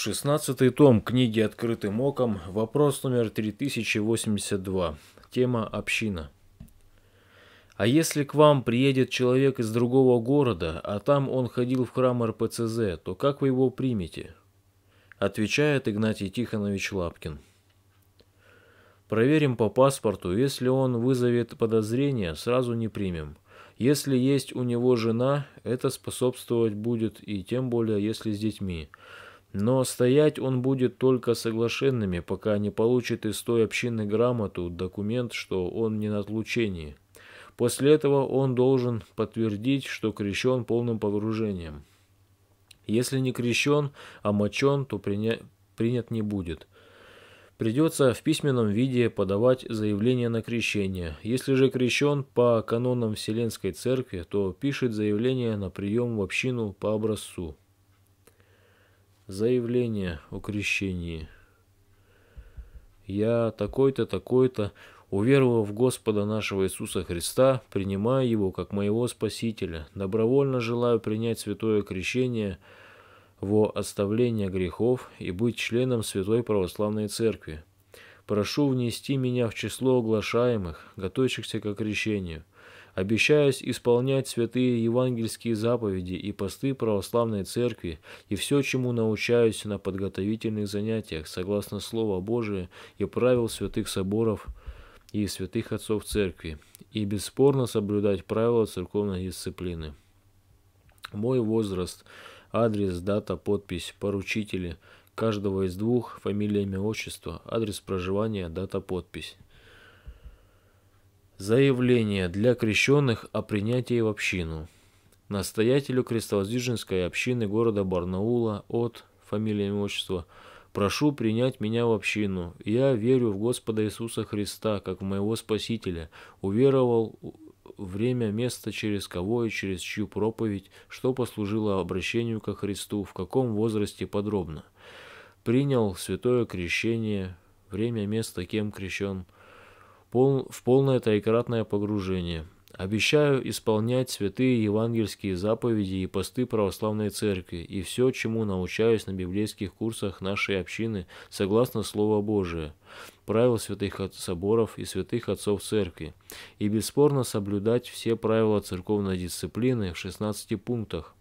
Шестнадцатый том книги «Открытым оком», вопрос номер 3082, тема «Община». А если к вам приедет человек из другого города, а там он ходил в храм РПЦЗ, то как вы его примете? Отвечает Игнатий Тихонович Лапкин. Проверим по паспорту, если он вызовет подозрение, сразу не примем. Если есть у него жена, это способствовать будет и тем более, если с детьми. Но стоять он будет только соглашенными, пока не получит из той общины грамоту, документ, что он не на отлучении. После этого он должен подтвердить, что крещен полным погружением. Если не крещен, а мочен, то приня... принят не будет. Придется в письменном виде подавать заявление на крещение. Если же крещен по канонам Вселенской Церкви, то пишет заявление на прием в общину по образцу заявление о крещении. Я такой-то, такой-то, уверовав в Господа нашего Иисуса Христа, принимая Его как моего Спасителя, добровольно желаю принять святое крещение во оставление грехов и быть членом Святой Православной Церкви. Прошу внести меня в число оглашаемых, готовящихся к крещению обещаюсь исполнять святые евангельские заповеди и посты православной церкви и все, чему научаюсь на подготовительных занятиях, согласно слову Божия и правил святых соборов и святых отцов церкви, и бесспорно соблюдать правила церковной дисциплины. Мой возраст, адрес, дата, подпись, поручители – каждого из двух, фамилия, имя, отчество, адрес проживания, дата, подпись. Заявление для крещенных о принятии в общину. Настоятелю Крестовоздвиженской общины города Барнаула от фамилия и отчество. Прошу принять меня в общину. Я верю в Господа Иисуса Христа, как в моего Спасителя. Уверовал время, место, через кого и через чью проповедь, что послужило обращению ко Христу, в каком возрасте подробно. Принял святое крещение, время, место, кем крещен – пол, в полное троекратное погружение. Обещаю исполнять святые евангельские заповеди и посты православной церкви и все, чему научаюсь на библейских курсах нашей общины, согласно Слову Божие, правил святых соборов и святых отцов церкви, и бесспорно соблюдать все правила церковной дисциплины в 16 пунктах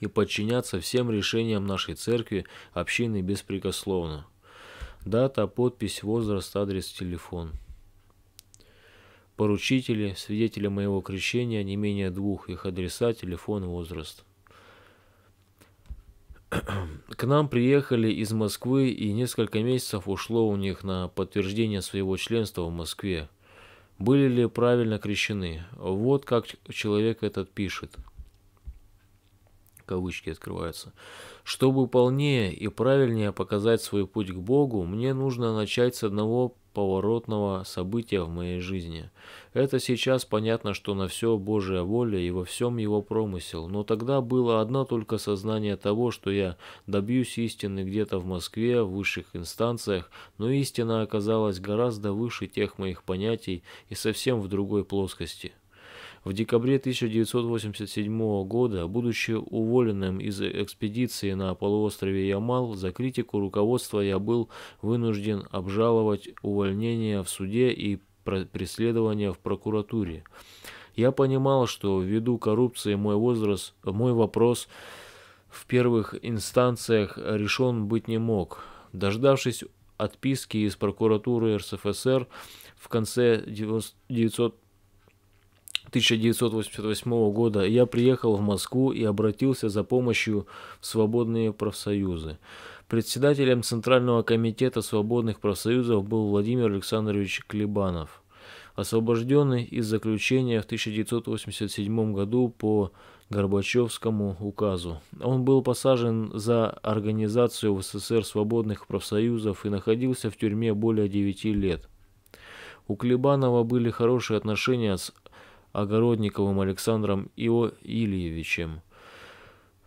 и подчиняться всем решениям нашей церкви, общины беспрекословно. Дата, подпись, возраст, адрес, телефон. Поручители, свидетели моего крещения, не менее двух, их адреса, телефон, возраст. К нам приехали из Москвы и несколько месяцев ушло у них на подтверждение своего членства в Москве. Были ли правильно крещены? Вот как человек этот пишет – кавычки открываются. Чтобы полнее и правильнее показать свой путь к Богу, мне нужно начать с одного поворотного события в моей жизни. Это сейчас понятно, что на все Божья воля и во всем его промысел, но тогда было одно только сознание того, что я добьюсь истины где-то в Москве, в высших инстанциях, но истина оказалась гораздо выше тех моих понятий и совсем в другой плоскости. В декабре 1987 года, будучи уволенным из экспедиции на полуострове Ямал, за критику руководства я был вынужден обжаловать увольнение в суде и преследование в прокуратуре. Я понимал, что ввиду коррупции мой возраст, мой вопрос в первых инстанциях решен быть не мог. Дождавшись отписки из прокуратуры РСФСР в конце 1990 1988 года я приехал в Москву и обратился за помощью в свободные профсоюзы. Председателем Центрального комитета свободных профсоюзов был Владимир Александрович Клебанов, освобожденный из заключения в 1987 году по Горбачевскому указу. Он был посажен за организацию в СССР свободных профсоюзов и находился в тюрьме более 9 лет. У Клебанова были хорошие отношения с Огородниковым Александром Ио Ильевичем,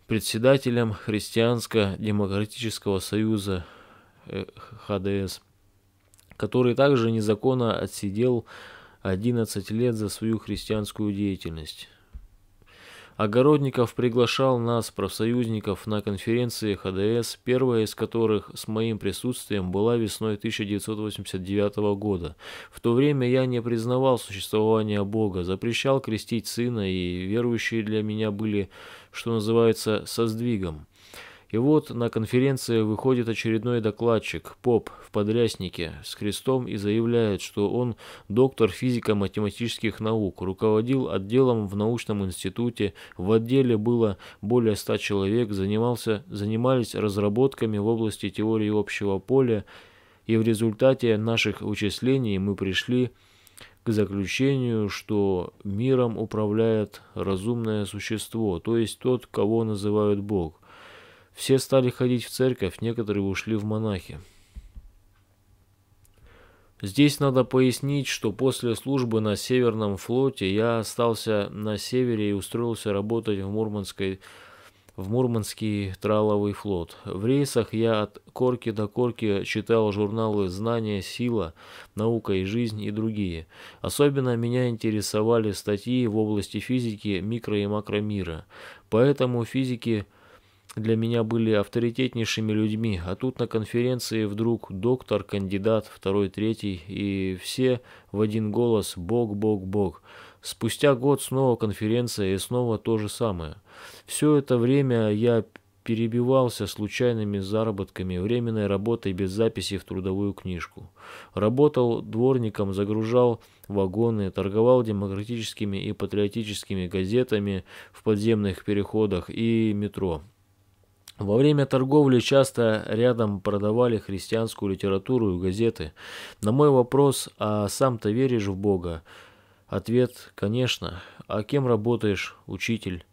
председателем Христианско-демократического союза э, ХДС, который также незаконно отсидел 11 лет за свою христианскую деятельность. Огородников приглашал нас, профсоюзников, на конференции ХДС, первая из которых с моим присутствием была весной 1989 года. В то время я не признавал существования Бога, запрещал крестить сына, и верующие для меня были, что называется, со сдвигом. И вот на конференции выходит очередной докладчик, поп, в подряснике, с крестом и заявляет, что он доктор физико-математических наук, руководил отделом в научном институте, в отделе было более ста человек, занимался, занимались разработками в области теории общего поля, и в результате наших вычислений мы пришли к заключению, что миром управляет разумное существо, то есть тот, кого называют Бог. Все стали ходить в церковь, некоторые ушли в монахи. Здесь надо пояснить, что после службы на Северном флоте я остался на севере и устроился работать в Мурманской в Мурманский траловый флот. В рейсах я от корки до корки читал журналы «Знания», «Сила», «Наука и жизнь» и другие. Особенно меня интересовали статьи в области физики микро- и макромира. Поэтому физики – для меня были авторитетнейшими людьми, а тут на конференции вдруг доктор, кандидат, второй, третий, и все в один голос «Бог, Бог, Бог». Спустя год снова конференция и снова то же самое. Все это время я перебивался случайными заработками, временной работой без записи в трудовую книжку. Работал дворником, загружал вагоны, торговал демократическими и патриотическими газетами в подземных переходах и метро. Во время торговли часто рядом продавали христианскую литературу и газеты. На мой вопрос, а сам ты веришь в Бога? Ответ, конечно. А кем работаешь? Учитель.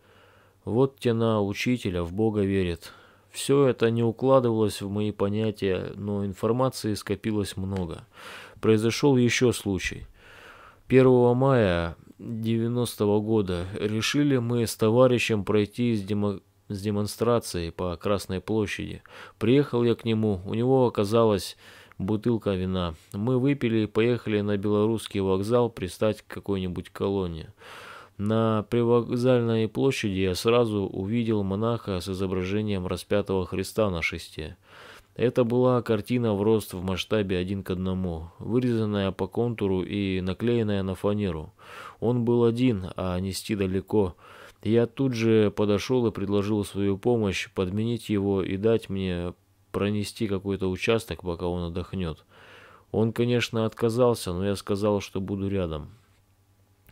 Вот те на учителя, в Бога верит. Все это не укладывалось в мои понятия, но информации скопилось много. Произошел еще случай. 1 мая 90 -го года решили мы с товарищем пройти из демократии с демонстрацией по Красной площади. Приехал я к нему, у него оказалась бутылка вина. Мы выпили и поехали на белорусский вокзал пристать к какой-нибудь колонии. На привокзальной площади я сразу увидел монаха с изображением распятого Христа на шесте. Это была картина в рост в масштабе один к одному, вырезанная по контуру и наклеенная на фанеру. Он был один, а нести далеко – я тут же подошел и предложил свою помощь, подменить его и дать мне пронести какой-то участок, пока он отдохнет. Он, конечно, отказался, но я сказал, что буду рядом.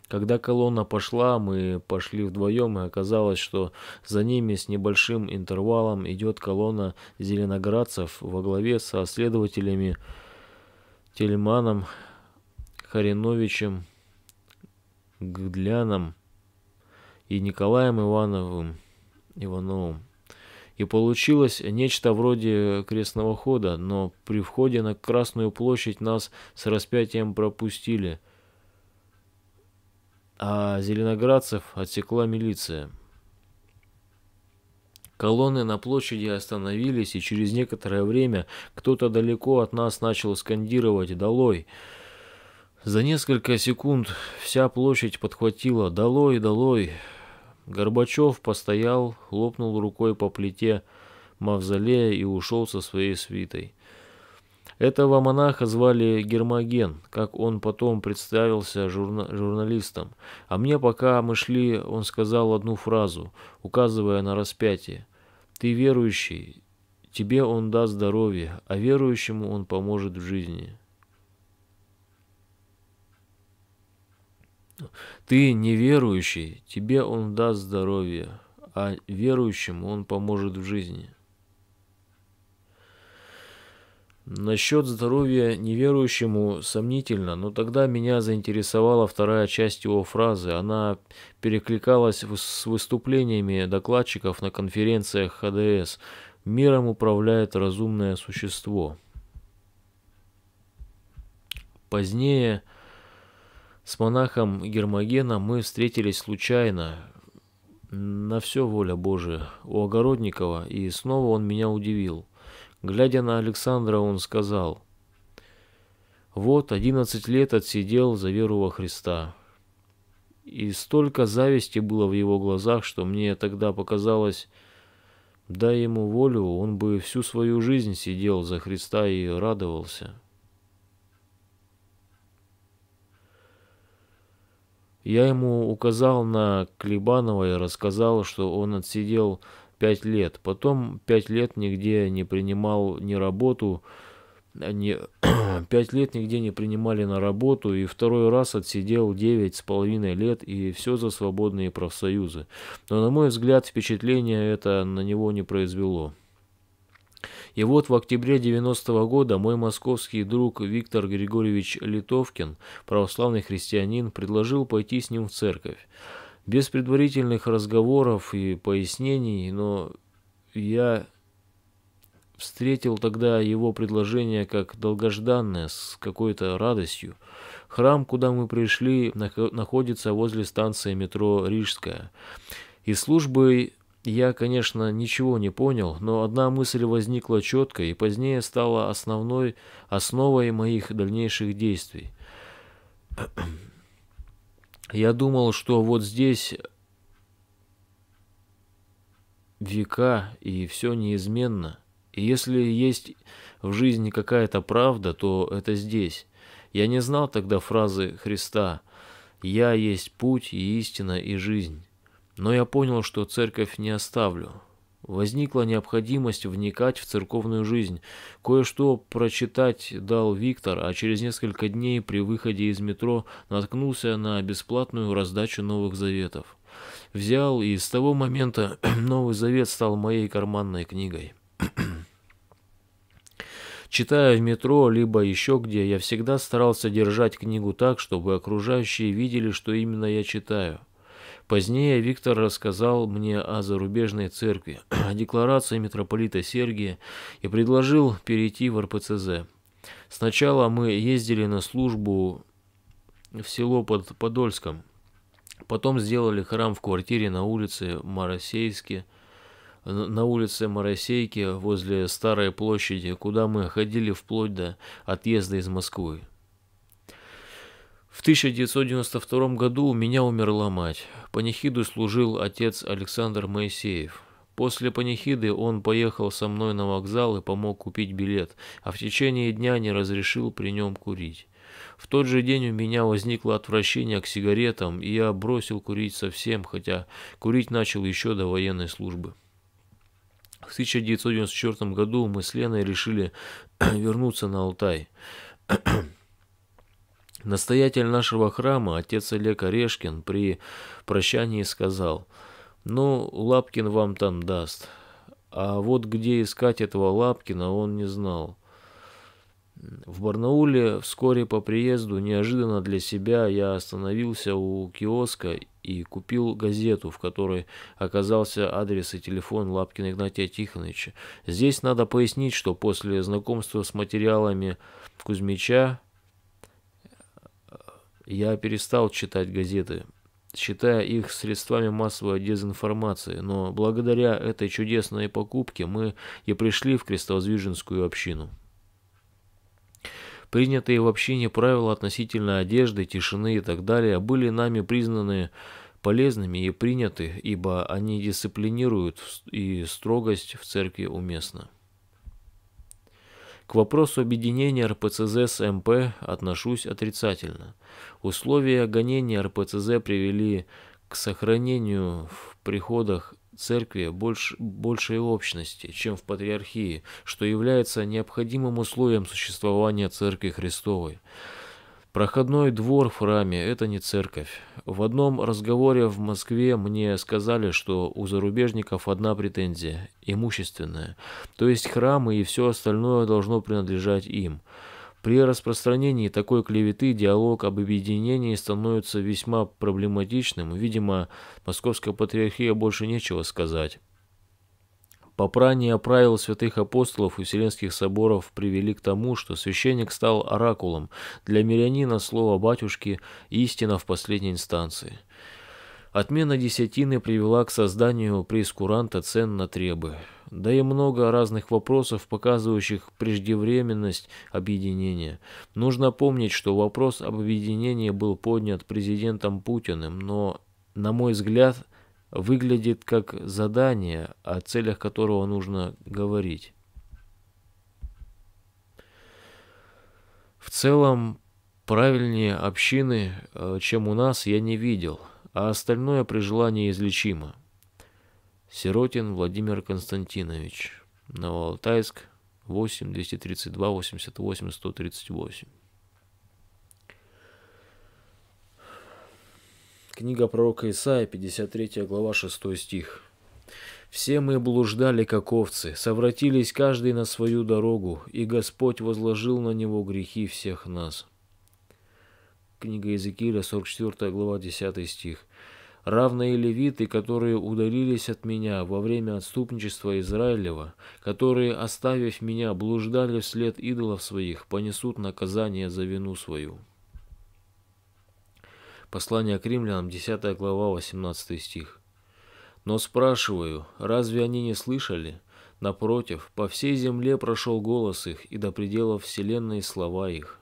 Когда колонна пошла, мы пошли вдвоем, и оказалось, что за ними с небольшим интервалом идет колонна зеленоградцев во главе со следователями Тельманом, Хариновичем, Гдляном, и Николаем Ивановым Ивановым. И получилось нечто вроде крестного хода, но при входе на Красную площадь нас с распятием пропустили, а зеленоградцев отсекла милиция. Колонны на площади остановились, и через некоторое время кто-то далеко от нас начал скандировать «Долой!». За несколько секунд вся площадь подхватила «Долой! Долой!». Горбачев постоял, хлопнул рукой по плите мавзолея и ушел со своей свитой. Этого монаха звали Гермоген, как он потом представился журна журналистом. А мне, пока мы шли, он сказал одну фразу, указывая на распятие. «Ты верующий, тебе он даст здоровье, а верующему он поможет в жизни». Ты неверующий, тебе он даст здоровье, а верующему он поможет в жизни. Насчет здоровья неверующему сомнительно, но тогда меня заинтересовала вторая часть его фразы. Она перекликалась с выступлениями докладчиков на конференциях ХДС. Миром управляет разумное существо. Позднее с монахом Гермогеном мы встретились случайно, на все воля Божия, у Огородникова, и снова он меня удивил. Глядя на Александра, он сказал, «Вот, одиннадцать лет отсидел за веру во Христа». И столько зависти было в его глазах, что мне тогда показалось, дай ему волю, он бы всю свою жизнь сидел за Христа и радовался». Я ему указал на Клебанова и рассказал, что он отсидел пять лет. Потом пять лет нигде не принимал ни работу, ни... пять лет нигде не принимали на работу, и второй раз отсидел девять с половиной лет, и все за свободные профсоюзы. Но, на мой взгляд, впечатление это на него не произвело. И вот в октябре 90 года мой московский друг Виктор Григорьевич Литовкин, православный христианин, предложил пойти с ним в церковь. Без предварительных разговоров и пояснений, но я встретил тогда его предложение как долгожданное, с какой-то радостью. Храм, куда мы пришли, находится возле станции метро «Рижская». И службы я, конечно, ничего не понял, но одна мысль возникла четко и позднее стала основной основой моих дальнейших действий. Я думал, что вот здесь века и все неизменно. И если есть в жизни какая-то правда, то это здесь. Я не знал тогда фразы Христа «Я есть путь и истина и жизнь». Но я понял, что церковь не оставлю. Возникла необходимость вникать в церковную жизнь. Кое-что прочитать дал Виктор, а через несколько дней при выходе из метро наткнулся на бесплатную раздачу Новых Заветов. Взял, и с того момента Новый Завет стал моей карманной книгой. Читая в метро, либо еще где, я всегда старался держать книгу так, чтобы окружающие видели, что именно я читаю. Позднее Виктор рассказал мне о зарубежной церкви, о декларации митрополита Сергия и предложил перейти в РПЦЗ. Сначала мы ездили на службу в село под Подольском, потом сделали храм в квартире на улице Моросейске, на улице Моросейки возле Старой площади, куда мы ходили вплоть до отъезда из Москвы. В 1992 году у меня умерла мать. Панихиду служил отец Александр Моисеев. После панихиды он поехал со мной на вокзал и помог купить билет, а в течение дня не разрешил при нем курить. В тот же день у меня возникло отвращение к сигаретам, и я бросил курить совсем, хотя курить начал еще до военной службы. В 1994 году мы с Леной решили вернуться на Алтай. Настоятель нашего храма, отец Олег Орешкин, при прощании сказал, «Ну, Лапкин вам там даст». А вот где искать этого Лапкина он не знал. В Барнауле вскоре по приезду неожиданно для себя я остановился у киоска и купил газету, в которой оказался адрес и телефон Лапкина Игнатия Тихоновича. Здесь надо пояснить, что после знакомства с материалами Кузьмича я перестал читать газеты, считая их средствами массовой дезинформации, но благодаря этой чудесной покупке мы и пришли в крестовоздвиженскую общину. Принятые в общине правила относительно одежды, тишины и так далее были нами признаны полезными и приняты, ибо они дисциплинируют, и строгость в церкви уместна. К вопросу объединения РПЦЗ с МП отношусь отрицательно. Условия гонения РПЦЗ привели к сохранению в приходах церкви больш, большей общности, чем в патриархии, что является необходимым условием существования Церкви Христовой. Проходной двор в храме – это не церковь. В одном разговоре в Москве мне сказали, что у зарубежников одна претензия – имущественная. То есть храмы и все остальное должно принадлежать им. При распространении такой клеветы диалог об объединении становится весьма проблематичным. Видимо, московская патриархия больше нечего сказать. Попрание правил святых апостолов и вселенских соборов привели к тому, что священник стал оракулом, для мирянина слово батюшки – истина в последней инстанции. Отмена десятины привела к созданию прескуранта цен на требы, да и много разных вопросов, показывающих преждевременность объединения. Нужно помнить, что вопрос об объединении был поднят президентом Путиным, но, на мой взгляд, выглядит как задание, о целях которого нужно говорить. В целом, правильнее общины, э, чем у нас, я не видел, а остальное при желании излечимо. Сиротин Владимир Константинович, Новоалтайск, 8 232 88 138. Книга пророка Исаия, 53 глава, 6 стих. «Все мы блуждали, как овцы, совратились каждый на свою дорогу, и Господь возложил на него грехи всех нас». Книга Иезекииля, 44 глава, 10 стих. Равные левиты, которые удалились от меня во время отступничества Израилева, которые, оставив меня, блуждали вслед идолов своих, понесут наказание за вину свою». Послание к римлянам, 10 глава, 18 стих. Но спрашиваю, разве они не слышали? Напротив, по всей земле прошел голос их, и до пределов вселенной слова их.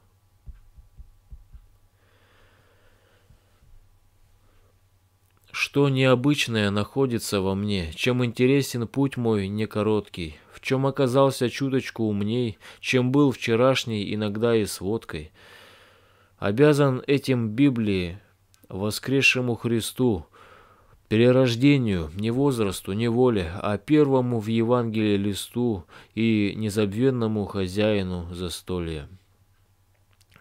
Что необычное находится во мне, чем интересен путь мой не короткий, в чем оказался чуточку умней, чем был вчерашний, иногда и с водкой. Обязан этим Библии, воскресшему Христу, перерождению, не возрасту, не воле, а первому в Евангелии листу и незабвенному хозяину застолья.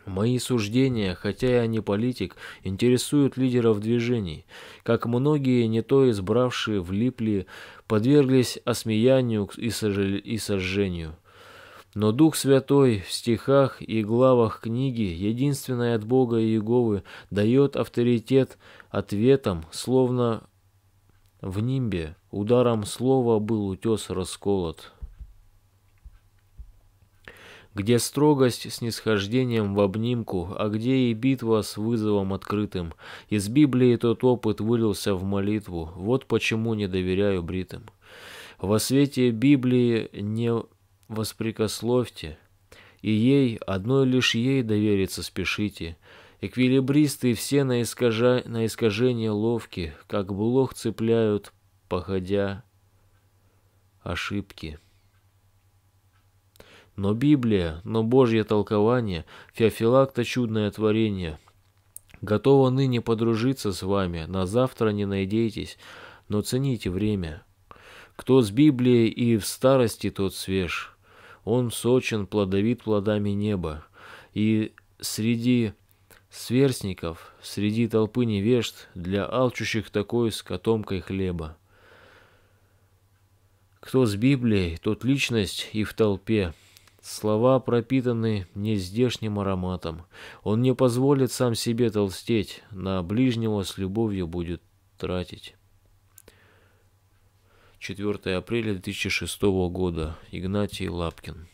Мои суждения, хотя я не политик, интересуют лидеров движений. Как многие, не то избравшие, влипли, подверглись осмеянию и сожжению. Но Дух Святой в стихах и главах книги, единственной от Бога и Иеговы, дает авторитет ответам, словно в нимбе ударом слова был утес расколот. Где строгость с нисхождением в обнимку, а где и битва с вызовом открытым. Из Библии тот опыт вылился в молитву, вот почему не доверяю бритым. Во свете Библии не воспрекословьте, и ей, одной лишь ей довериться спешите. Эквилибристы все на, искажа... на искажение ловки, как блох цепляют, походя ошибки. Но Библия, но Божье толкование, Феофилакта чудное творение, готова ныне подружиться с вами, на завтра не найдетесь, но цените время. Кто с Библией и в старости, тот свеж. Он сочен, плодовит плодами неба. И среди сверстников, среди толпы невежд, для алчущих такой с котомкой хлеба. Кто с Библией, тот личность и в толпе. Слова пропитаны нездешним ароматом. Он не позволит сам себе толстеть, на ближнего с любовью будет тратить. 4 апреля 2006 года. Игнатий Лапкин.